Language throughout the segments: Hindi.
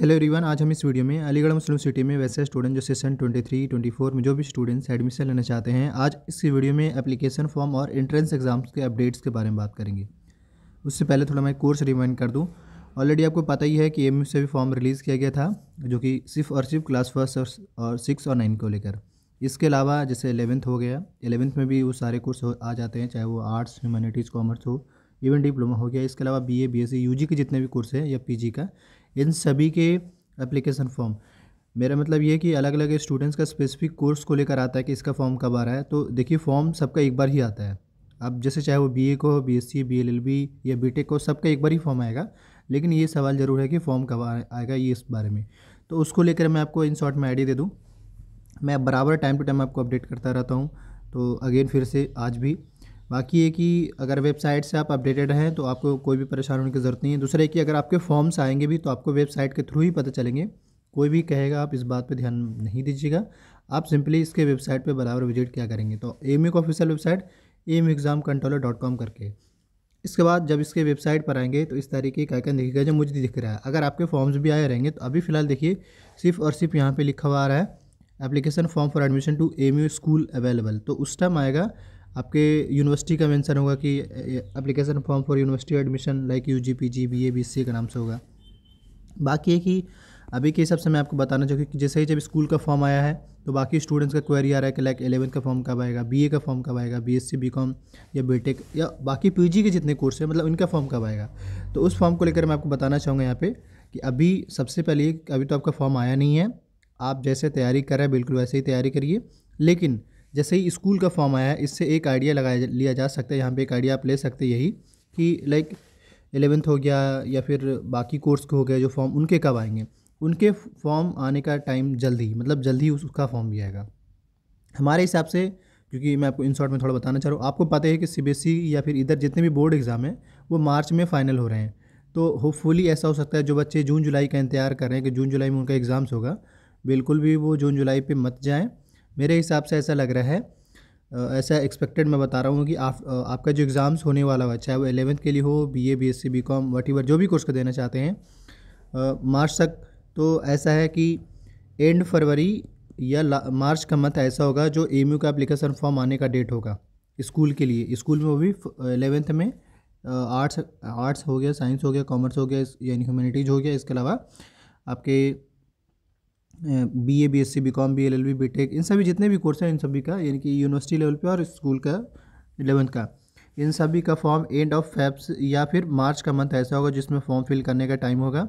हेलो एवरीवन आज हम इस वीडियो में अलीगढ़ मुस्लिम सिटी में वैसे स्टूडेंट जो सेशन 23, 24 में जो भी स्टूडेंट्स एडमिशन लेना चाहते हैं आज इस वीडियो में एप्लीकेशन फॉर्म और एंट्रेंस एग्जाम्स के अपडेट्स के बारे में बात करेंगे उससे पहले थोड़ा मैं कोर्स रिमाइंड कर दूँ ऑलरेडी आपको पता ही है कि एम से भी फॉर्म रिलीज़ किया गया था जो कि सिर्फ और सिर्फ क्लास फर्स्ट और सिक्स और नाइन को लेकर इसके अलावा जैसे एलेवंथ हो गया एलेवंथ में भी वो सारे कोर्स आ जाते हैं चाहे वो आर्ट्स ह्यूमैनिटीज़ कॉमर्स हो इवन डिप्लोमा हो गया इसके अलावा B A B S U G के जितने भी कोर्स हैं या पी जी का इन सभी के एप्लीकेशन फॉर्म मेरा मतलब ये कि अलग अलग स्टूडेंट्स का स्पेसिफिक कोर्स को लेकर आता है कि इसका फॉर्म कब आ रहा है तो देखिए फॉर्म सबका एक बार ही आता है अब जैसे चाहे वो बी ए को B S C B L L B या बी टेक को सबका एक बार ही फॉर्म आएगा लेकिन ये सवाल ज़रूर है कि फॉर्म कब आएगा ये इस बारे में तो उसको लेकर मैं आपको इन शॉर्ट में आइडिया दे दूँ मैं बराबर टाइम टू टाइम आपको अपडेट करता रहता हूँ तो अगेन फिर से आज भी बाकी ये कि अगर वेबसाइट से आप अपडेटेड हैं तो आपको कोई भी परेशान होने की ज़रूरत नहीं है दूसरा कि अगर आपके फॉर्म्स आएंगे भी तो आपको वेबसाइट के थ्रू ही पता चलेंगे कोई भी कहेगा आप इस बात पर ध्यान नहीं दीजिएगा आप सिंपली इसके वेबसाइट पर बराबर विजिट क्या करेंगे तो एम का official website M exam controller dot com करके इसके बाद जब इसके वेबसाइट पर आएंगे तो इस तरीके का आइकन दिखेगा जो मुझे दिख रहा है अगर आपके फॉर्म्स भी आए रहेंगे तो अभी फ़िलहाल देखिए सिर्फ और सिर्फ यहाँ पे लिखा हुआ आ रहा है application form for admission to M school available तो उस टाइम आएगा आपके यूनिवर्सिटी का मेंशन होगा कि application form for university admission like U G P G B A B C का नाम से होगा बाकी है कि अभी के हिसाब से मैं आपको बताना चाहूँ कि जैसे ही जब स्कूल का फॉर्म आया है तो बाकी स्टूडेंट्स का क्वेरी आ रहा है कि लाइक एलेवंथ का फॉर्म कब आएगा बीए का फॉर्म कब आएगा बीएससी बीकॉम या बीटेक या बाकी पीजी के जितने कोर्स हैं मतलब इनका फॉर्म कब आएगा तो उस फॉर्म को लेकर मैं आपको बताना चाहूँगा यहाँ पे कि अभी सबसे पहले अभी तो आपका फॉर्म आया नहीं है आप जैसे तैयारी कर रहे हैं बिल्कुल वैसे ही तैयारी करिए लेकिन जैसे ही स्कूल का फॉर्म आया इससे एक आइडिया लगाया लिया जा सकता है यहाँ पे एक आइडिया आप ले सकते यही कि लाइक एलेवेंथ हो गया या फिर बाकी कोर्स के हो गया जो फॉर्म उनके कब आएंगे उनके फॉर्म आने का टाइम जल्दी मतलब जल्दी उसका फॉर्म भी आएगा हमारे हिसाब से क्योंकि मैं आपको इन शॉर्ट में थोड़ा बताना चाह रहा हूँ आपको पता है कि ई e या फिर इधर जितने भी बोर्ड एग्ज़ाम हैं वो मार्च में फ़ाइनल हो रहे हैं तो होपफुली ऐसा हो सकता है जो बच्चे जून जुलाई का इंतजार कर रहे हैं कि जून जुलाई में उनका एग्ज़ाम्स होगा बिल्कुल भी वो जून जुलाई पे मत जाएं मेरे हिसाब से ऐसा लग रहा है ऐसा एक्सपेक्टेड मैं बता रहा हूँ कि आप आपका जो एग्ज़ाम्स होने वाला हो चाहे वो एलेवंथ के लिए हो B A B S C B com what जो भी कोर्स का देना चाहते हैं मार्च तक तो ऐसा है कि एंड फरवरी या मार्च का मंथ ऐसा होगा जो एम का एप्लीकेशन फॉर्म आने का डेट होगा स्कूल के लिए स्कूल में वो भी एलेवेंथ में आर्ट्स आर्ट्स हो गया साइंस हो गया कॉमर्स हो गया यानी ह्यूमैनिटीज़ हो गया इसके अलावा आपके B A B S C B com B L L B B tech इन सभी जितने भी कोर्स हैं इन सभी का यानी कि यूनिवर्सिटी लेवल पे और स्कूल का एलेवंथ का इन सभी का फॉर्म एंड ऑफ फैब्स या फिर मार्च का मंथ ऐसा होगा जिसमें फॉर्म फिल करने का टाइम होगा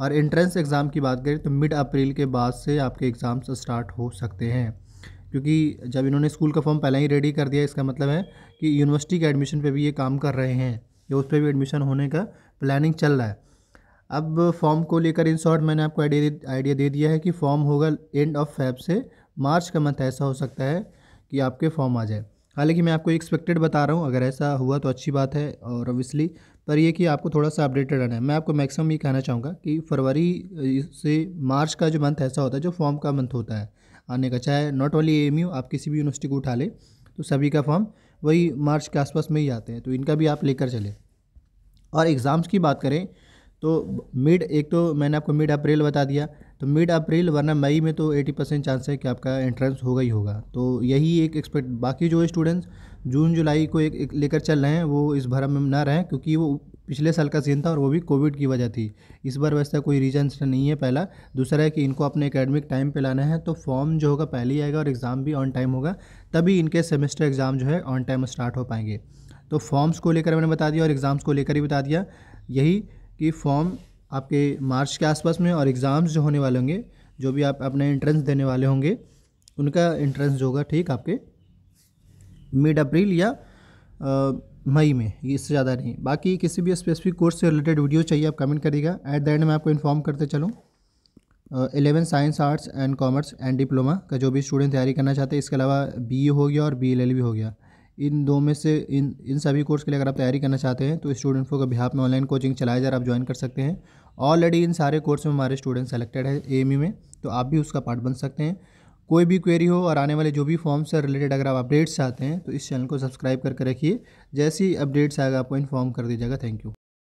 और एंट्रेंस एग्ज़ाम की बात करें तो मिड अप्रैल के बाद से आपके एग्ज़ाम्स स्टार्ट हो सकते हैं क्योंकि जब इन्होंने स्कूल का फॉर्म पहले ही रेडी कर दिया इसका मतलब है कि यूनिवर्सिटी के एडमिशन पे भी ये काम कर रहे हैं या उस पर भी एडमिशन होने का प्लानिंग चल रहा है अब फॉर्म को लेकर इन शॉर्ट मैंने आपको आइडिया आइडिया दे दिया है कि फॉर्म होगा एंड ऑफ फैब से मार्च का मंथ ऐसा हो सकता है कि आपके फॉर्म आ जाए हालांकि मैं आपको एक्सपेक्टेड बता रहा हूँ अगर ऐसा हुआ तो अच्छी बात है और ऑब्वियसली पर यह कि आपको थोड़ा सा अपडेटेड रहना है मैं आपको मैक्सिमम ये कहना चाहूँगा कि फरवरी से मार्च का जो मंथ ऐसा होता है जो फॉर्म का मंथ होता है आने का चाहे नॉट ओनली यू आप किसी भी यूनिवर्सिटी को उठा ले तो सभी का फॉर्म वही मार्च के आसपास में ही आते हैं तो इनका भी आप लेकर चलें और एग्ज़ाम्स की बात करें तो मिड एक तो मैंने आपको मिड अप्रैल बता दिया तो मिड अप्रैल वरना मई में तो 80 परसेंट चांस है कि आपका एंट्रेंस होगा ही होगा तो यही एक एक्सपेक्ट बाकी जो स्टूडेंट्स जून जुलाई को एक, एक लेकर चल रहे हैं वो इस भरम में ना रहें क्योंकि वो पिछले साल का सीन था और वो भी कोविड की वजह थी इस बार वैसा कोई रीजन नहीं है पहला दूसरा है कि इनको अपने एकेडमिक टाइम पे लाना है तो फॉर्म जो होगा पहले ही आएगा और एग्ज़ाम भी ऑन टाइम होगा तभी इनके सेमेस्टर एग्ज़ाम जो है ऑन टाइम स्टार्ट हो पाएंगे तो फॉर्म्स को लेकर मैंने बता दिया और एग्ज़ाम्स को लेकर ही बता दिया यही कि फॉर्म आपके मार्च के आसपास में और एग्ज़ाम्स जो होने वाले होंगे जो भी आप अपने एंट्रेंस देने वाले होंगे उनका एंट्रेंस जो होगा ठीक आपके मिड अप्रैल या मई में इससे ज़्यादा नहीं बाकी किसी भी स्पेसिफिक कोर्स से रिलेटेड वीडियो चाहिए आप कमेंट करिएगा एट द एंड मैं आपको इन्फॉर्म करते चलूँ eleven science arts and commerce and diploma का जो भी स्टूडेंट तैयारी करना चाहते हैं इसके अलावा बी हो गया और बी हो गया इन दो में से इन इन सभी कोर्स के लिए अगर आप तैयारी करना चाहते हैं तो स्टूडेंट को बिहार में ऑनलाइन कोचिंग चलाए जा रहा आप ज्वाइन कर सकते हैं ऑलरेडी इन सारे कोर्स में हमारे स्टूडेंट सेलेक्टेड है ए में तो आप भी उसका पार्ट बन सकते हैं कोई भी क्वेरी हो और आने वाले जो भी फॉर्म से रिलेटेड अगर आप अपडेट्स चाहते हैं तो इस चैनल को सब्सक्राइब करके रखिए जैसी अपडेट्स आएगा आपको इन्फॉर्म कर दीजिएगा थैंक यू